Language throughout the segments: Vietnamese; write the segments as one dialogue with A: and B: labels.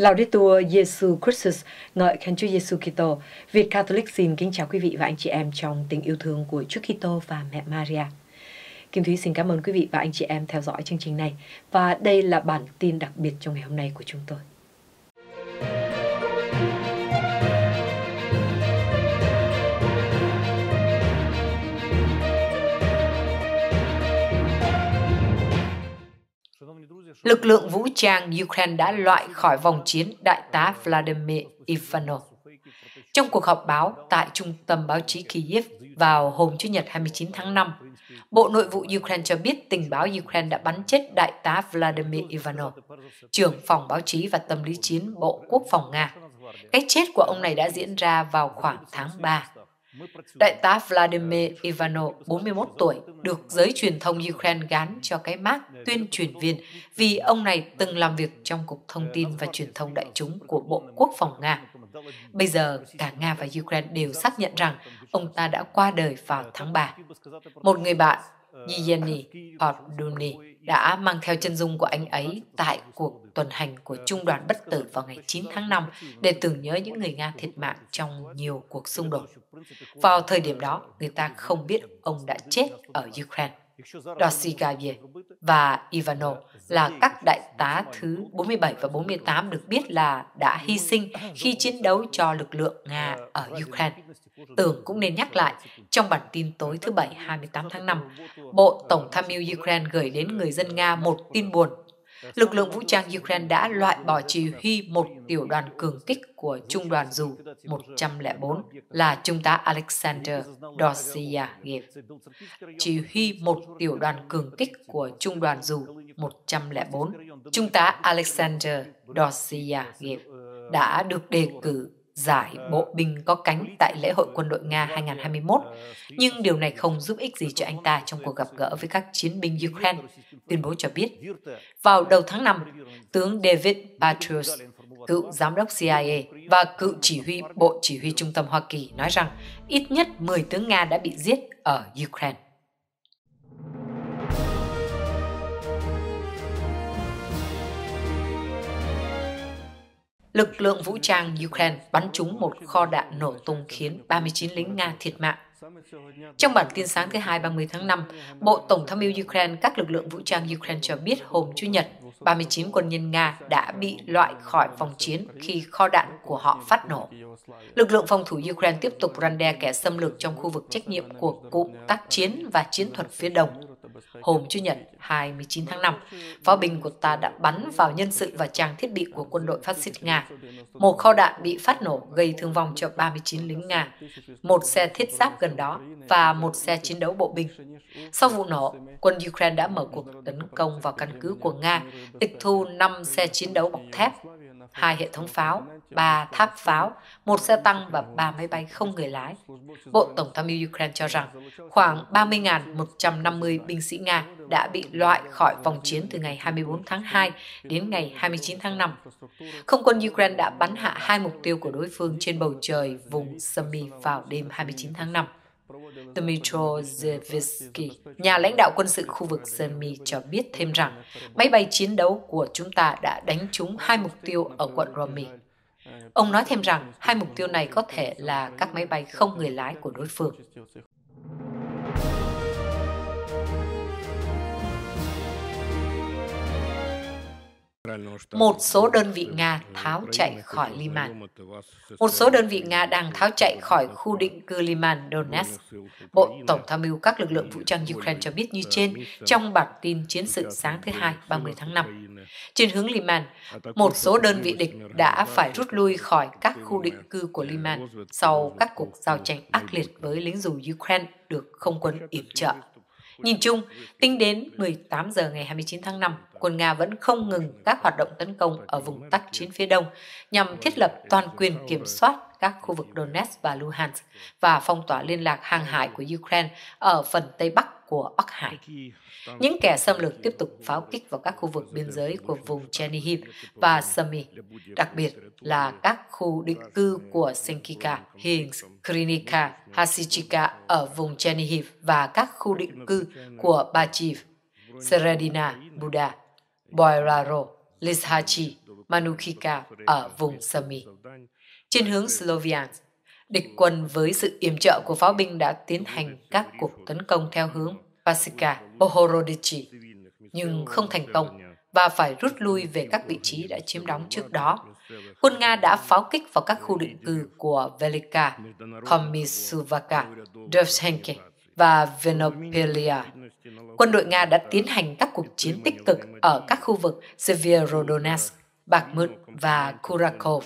A: Laudetur Jesu Christus, ngợi khen Chúa Giêsu Kitô. Việt Catholic xin kính chào quý vị và anh chị em trong tình yêu thương của Chúa Kitô và mẹ Maria. Kim Thúy xin cảm ơn quý vị và anh chị em theo dõi chương trình này và đây là bản tin đặc biệt trong ngày hôm nay của chúng tôi. lực lượng vũ trang Ukraine đã loại khỏi vòng chiến đại tá Vladimir Ivanov. Trong cuộc họp báo tại Trung tâm Báo chí Kyiv vào hôm Chủ nhật 29 tháng 5, Bộ Nội vụ Ukraine cho biết tình báo Ukraine đã bắn chết đại tá Vladimir Ivanov, trưởng phòng báo chí và tâm lý chiến Bộ Quốc phòng Nga. Cái chết của ông này đã diễn ra vào khoảng tháng 3. Đại tá Vladimir Ivanov, 41 tuổi, được giới truyền thông Ukraine gán cho cái mác tuyên truyền viên vì ông này từng làm việc trong Cục Thông tin và Truyền thông Đại chúng của Bộ Quốc phòng Nga. Bây giờ, cả Nga và Ukraine đều xác nhận rằng ông ta đã qua đời vào tháng 3. Một người bạn Yeni Orduni đã mang theo chân dung của anh ấy tại cuộc tuần hành của Trung đoàn Bất Tử vào ngày 9 tháng 5 để tưởng nhớ những người Nga thiệt mạng trong nhiều cuộc xung đột. Vào thời điểm đó, người ta không biết ông đã chết ở Ukraine. Dosigavye và Ivanov là các đại tá thứ 47 và 48 được biết là đã hy sinh khi chiến đấu cho lực lượng Nga ở Ukraine. Tưởng cũng nên nhắc lại trong bản tin tối thứ Bảy 28 tháng 5, Bộ Tổng tham mưu Ukraine gửi đến người dân Nga một tin buồn. Lực lượng vũ trang Ukraine đã loại bỏ chỉ huy một tiểu đoàn cường kích của Trung đoàn dù 104 là Trung tá Alexander Dorsiyagiev. Chỉ huy một tiểu đoàn cường kích của Trung đoàn dù 104, Trung tá Alexander Dorsiyagiev đã được đề cử giải bộ binh có cánh tại lễ hội quân đội Nga 2021, nhưng điều này không giúp ích gì cho anh ta trong cuộc gặp gỡ với các chiến binh Ukraine, tuyên bố cho biết. Vào đầu tháng 5, tướng David Patrius, cựu giám đốc CIA và cựu chỉ huy Bộ Chỉ huy Trung tâm Hoa Kỳ nói rằng ít nhất 10 tướng Nga đã bị giết ở Ukraine. Lực lượng vũ trang Ukraine bắn trúng một kho đạn nổ tung khiến 39 lính Nga thiệt mạng. Trong bản tin sáng thứ Hai 30 tháng 5, Bộ Tổng tham mưu Ukraine các lực lượng vũ trang Ukraine cho biết hôm Chủ nhật, 39 quân nhân Nga đã bị loại khỏi phòng chiến khi kho đạn của họ phát nổ. Lực lượng phòng thủ Ukraine tiếp tục răn đe kẻ xâm lược trong khu vực trách nhiệm của cụm tác chiến và chiến thuật phía đông. Hôm Chủ nhật 29 tháng 5, pháo binh của ta đã bắn vào nhân sự và trang thiết bị của quân đội phát xít Nga. Một kho đạn bị phát nổ gây thương vong cho 39 lính Nga, một xe thiết giáp gần đó và một xe chiến đấu bộ binh. Sau vụ nổ, quân Ukraine đã mở cuộc tấn công vào căn cứ của Nga, tịch thu 5 xe chiến đấu bọc thép hai hệ thống pháo, ba tháp pháo, một xe tăng và ba máy bay không người lái. Bộ Tổng tham mưu Ukraine cho rằng khoảng 30.150 binh sĩ Nga đã bị loại khỏi vòng chiến từ ngày 24 tháng 2 đến ngày 29 tháng 5. Không quân Ukraine đã bắn hạ hai mục tiêu của đối phương trên bầu trời vùng Sumi vào đêm 29 tháng 5. Dmitro Zevsky, nhà lãnh đạo quân sự khu vực Zemi cho biết thêm rằng máy bay chiến đấu của chúng ta đã đánh trúng hai mục tiêu ở quận Romy. Ông nói thêm rằng hai mục tiêu này có thể là các máy bay không người lái của đối phương.
B: một số đơn vị Nga tháo chạy khỏi Liman. Một số
A: đơn vị Nga đang tháo chạy khỏi khu định cư Liman, Donetsk. Bộ Tổng tham mưu các lực lượng vũ trang Ukraine cho biết như trên trong bản tin chiến sự sáng thứ Hai, 30 tháng 5. Trên hướng Liman, một số đơn vị địch đã phải rút lui khỏi các khu định cư của Liman sau các cuộc giao tranh ác liệt với lính dù Ukraine được không quân yểm trợ. Nhìn chung, tính đến 18 giờ ngày 29 tháng 5, quân Nga vẫn không ngừng các hoạt động tấn công ở vùng tắc chiến phía đông nhằm thiết lập toàn quyền kiểm soát các khu vực Donetsk và Luhansk và phong tỏa liên lạc hàng hải của Ukraine ở phần Tây Bắc của Bắc Hải. Những kẻ xâm lược tiếp tục pháo kích vào các khu vực biên giới của vùng Chernihiv và Sami, đặc biệt là các khu định cư của Senkika, Hins, Krinika, Hasichika ở vùng Chernihiv và các khu định cư của Bachiv, Seredina, Buda, Boiraro, Lishachi, Manukika ở vùng Sami. Trên hướng Sloviansk, địch quân với sự yểm trợ của pháo binh đã tiến hành các cuộc tấn công theo hướng Pasika Bohorodichi, nhưng không thành công và phải rút lui về các vị trí đã chiếm đóng trước đó. Quân Nga đã pháo kích vào các khu định cư của Velika, Komisuvaka, Dovzhenke và Venopelia. Quân đội Nga đã tiến hành các cuộc chiến tích cực ở các khu vực Severodonetsk, Bakhmut và Kurakov.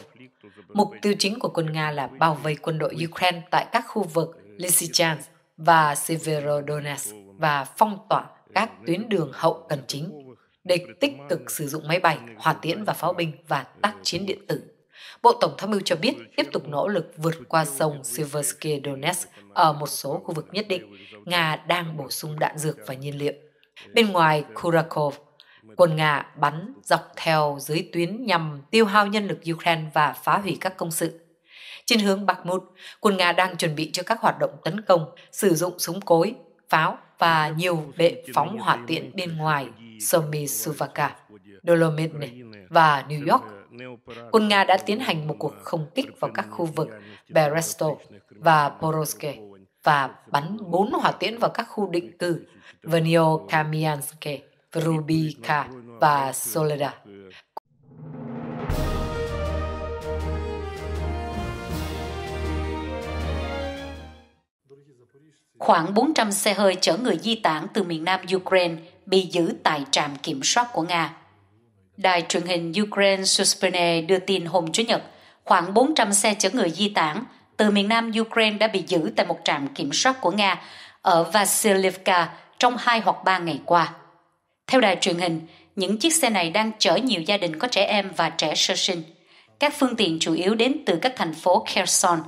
A: Mục tiêu chính của quân Nga là bao vây quân đội Ukraine tại các khu vực Lysychansk và Severodonetsk và phong tỏa các tuyến đường hậu cần chính. Địch tích cực sử dụng máy bay, hỏa tiễn và pháo binh và tác chiến điện tử. Bộ Tổng tham mưu cho biết tiếp tục nỗ lực vượt qua sông Silversky Donetsk ở một số khu vực nhất định. Nga đang bổ sung đạn dược và nhiên liệu. Bên ngoài Kurakov, Quân Nga bắn dọc theo dưới tuyến nhằm tiêu hao nhân lực Ukraine và phá hủy các công sự. Trên hướng Bakhmut, quân Nga đang chuẩn bị cho các hoạt động tấn công, sử dụng súng cối, pháo và nhiều vệ phóng hỏa tiện bên ngoài Somi Somysuvaka, Dolomene và New York. Quân Nga đã tiến hành một cuộc không kích vào các khu vực Beresto và Poroske và bắn bốn hỏa tiễn vào các khu định cư Vernio Kamianske Rubica và Soledad.
B: Khoảng 400 xe hơi chở người di tản từ miền nam Ukraine bị giữ tại trạm kiểm soát của Nga. Đài truyền hình Ukraine Suspene đưa tin hôm Chủ nhật, khoảng 400 xe chở người di tản từ miền nam Ukraine đã bị giữ tại một trạm kiểm soát của Nga ở Vasilivka trong hai hoặc ba ngày qua. Theo đài truyền hình, những chiếc xe này đang chở nhiều gia đình có trẻ em và trẻ sơ sinh. Các phương tiện chủ yếu đến từ các thành phố Kherson,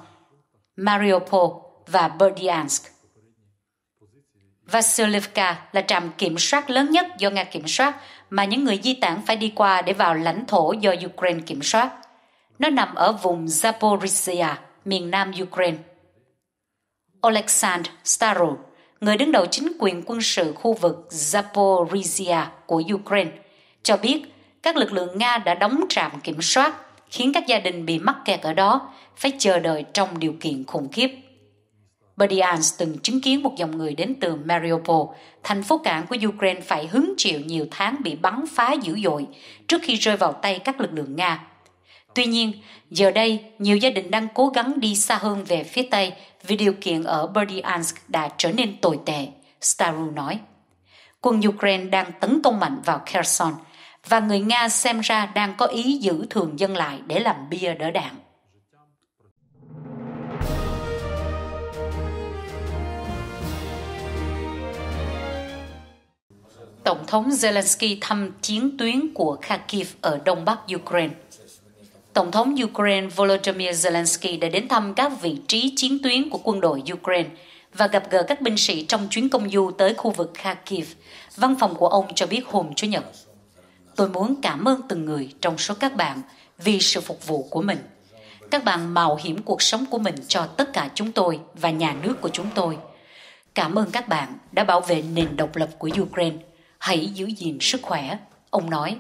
B: Mariupol và Berdyansk. Vasilivka là trạm kiểm soát lớn nhất do Nga kiểm soát mà những người di tản phải đi qua để vào lãnh thổ do Ukraine kiểm soát. Nó nằm ở vùng Zaporizhia, miền nam Ukraine. Oleksandr Starov người đứng đầu chính quyền quân sự khu vực Zaporizhia của Ukraine, cho biết các lực lượng Nga đã đóng trạm kiểm soát, khiến các gia đình bị mắc kẹt ở đó phải chờ đợi trong điều kiện khủng khiếp. Berdians từng chứng kiến một dòng người đến từ Mariupol, thành phố cảng của Ukraine phải hứng chịu nhiều tháng bị bắn phá dữ dội trước khi rơi vào tay các lực lượng Nga Tuy nhiên, giờ đây nhiều gia đình đang cố gắng đi xa hơn về phía Tây vì điều kiện ở Berdyansk đã trở nên tồi tệ, Staru nói. Quân Ukraine đang tấn công mạnh vào Kherson và người Nga xem ra đang có ý giữ thường dân lại để làm bia đỡ đạn. Tổng thống Zelensky thăm chiến tuyến của Kharkiv ở đông bắc Ukraine Tổng thống Ukraine Volodymyr Zelensky đã đến thăm các vị trí chiến tuyến của quân đội Ukraine và gặp gỡ các binh sĩ trong chuyến công du tới khu vực Kharkiv. Văn phòng của ông cho biết hôm Chủ nhật. Tôi muốn cảm ơn từng người trong số các bạn vì sự phục vụ của mình. Các bạn mạo hiểm cuộc sống của mình cho tất cả chúng tôi và nhà nước của chúng tôi. Cảm ơn các bạn đã bảo vệ nền độc lập của Ukraine. Hãy giữ gìn sức khỏe, ông nói.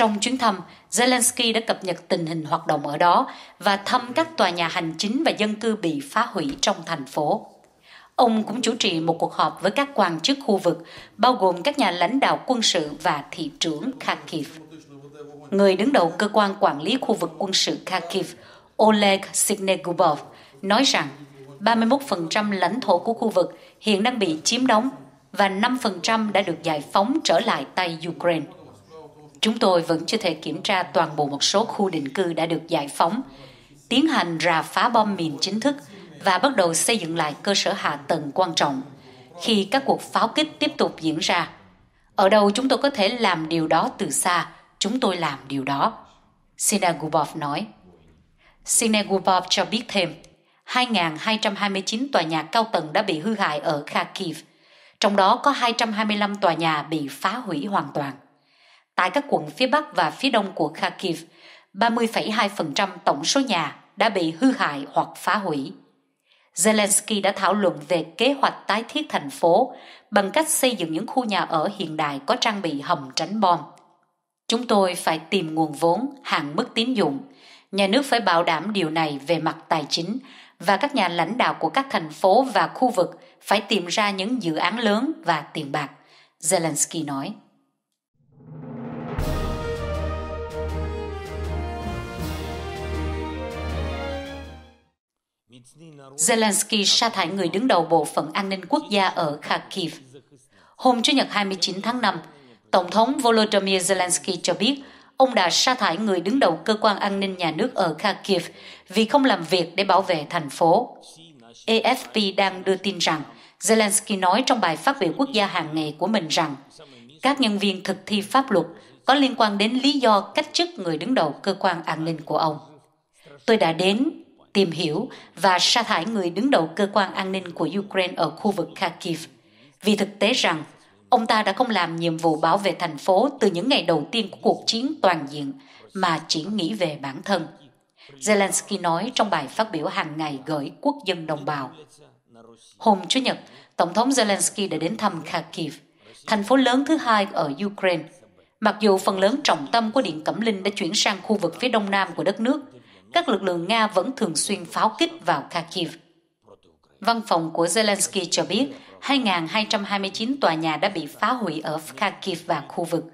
B: Trong chuyến thăm, Zelensky đã cập nhật tình hình hoạt động ở đó và thăm các tòa nhà hành chính và dân cư bị phá hủy trong thành phố. Ông cũng chủ trì một cuộc họp với các quan chức khu vực, bao gồm các nhà lãnh đạo quân sự và thị trưởng Kharkiv. Người đứng đầu cơ quan quản lý khu vực quân sự Kharkiv, Oleg Signegubov, nói rằng 31% lãnh thổ của khu vực hiện đang bị chiếm đóng và 5% đã được giải phóng trở lại tay Ukraine. Chúng tôi vẫn chưa thể kiểm tra toàn bộ một số khu định cư đã được giải phóng, tiến hành rà phá bom mìn chính thức và bắt đầu xây dựng lại cơ sở hạ tầng quan trọng khi các cuộc pháo kích tiếp tục diễn ra. Ở đâu chúng tôi có thể làm điều đó từ xa, chúng tôi làm điều đó. Sinagubov nói. Sinagubov cho biết thêm, 2.229 tòa nhà cao tầng đã bị hư hại ở Kharkiv, trong đó có 225 tòa nhà bị phá hủy hoàn toàn tại các quận phía Bắc và phía Đông của Kharkiv, 30,2% tổng số nhà đã bị hư hại hoặc phá hủy. Zelensky đã thảo luận về kế hoạch tái thiết thành phố bằng cách xây dựng những khu nhà ở hiện đại có trang bị hầm tránh bom. Chúng tôi phải tìm nguồn vốn, hạn mức tín dụng. Nhà nước phải bảo đảm điều này về mặt tài chính và các nhà lãnh đạo của các thành phố và khu vực phải tìm ra những dự án lớn và tiền bạc, Zelensky nói. Zelensky sa thải người đứng đầu Bộ phận An ninh Quốc gia ở Kharkiv. Hôm Chủ nhật 29 tháng 5, Tổng thống Volodymyr Zelensky cho biết ông đã sa thải người đứng đầu cơ quan an ninh nhà nước ở Kharkiv vì không làm việc để bảo vệ thành phố. AFP đang đưa tin rằng Zelensky nói trong bài phát biểu quốc gia hàng ngày của mình rằng các nhân viên thực thi pháp luật có liên quan đến lý do cách chức người đứng đầu cơ quan an ninh của ông. Tôi đã đến tìm hiểu và sa thải người đứng đầu cơ quan an ninh của Ukraine ở khu vực Kharkiv. Vì thực tế rằng, ông ta đã không làm nhiệm vụ bảo vệ thành phố từ những ngày đầu tiên của cuộc chiến toàn diện mà chỉ nghĩ về bản thân. Zelensky nói trong bài phát biểu hàng ngày gửi quốc dân đồng bào. Hôm Chủ nhật, Tổng thống Zelensky đã đến thăm Kharkiv, thành phố lớn thứ hai ở Ukraine. Mặc dù phần lớn trọng tâm của Điện Cẩm Linh đã chuyển sang khu vực phía đông nam của đất nước, các lực lượng Nga vẫn thường xuyên pháo kích vào Kharkiv. Văn phòng của Zelensky cho biết 2.229 tòa nhà đã bị phá hủy ở Kharkiv và khu vực.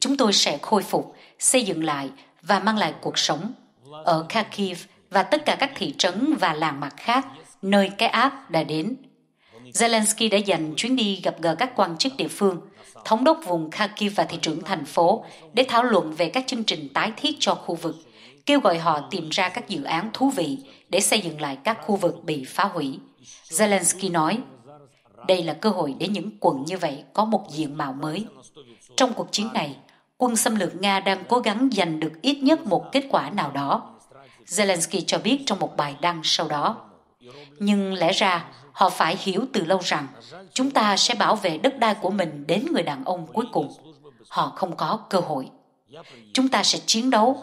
B: Chúng tôi sẽ khôi phục, xây dựng lại và mang lại cuộc sống ở Kharkiv và tất cả các thị trấn và làng mạc khác nơi cái ác đã đến. Zelensky đã dành chuyến đi gặp gỡ các quan chức địa phương, thống đốc vùng Kharkiv và thị trưởng thành phố để thảo luận về các chương trình tái thiết cho khu vực – kêu gọi họ tìm ra các dự án thú vị để xây dựng lại các khu vực bị phá hủy. Zelensky nói, đây là cơ hội để những quận như vậy có một diện mạo mới. Trong cuộc chiến này, quân xâm lược Nga đang cố gắng giành được ít nhất một kết quả nào đó. Zelensky cho biết trong một bài đăng sau đó. Nhưng lẽ ra họ phải hiểu từ lâu rằng chúng ta sẽ bảo vệ đất đai của mình đến người đàn ông cuối cùng. Họ không có cơ hội. Chúng ta sẽ chiến đấu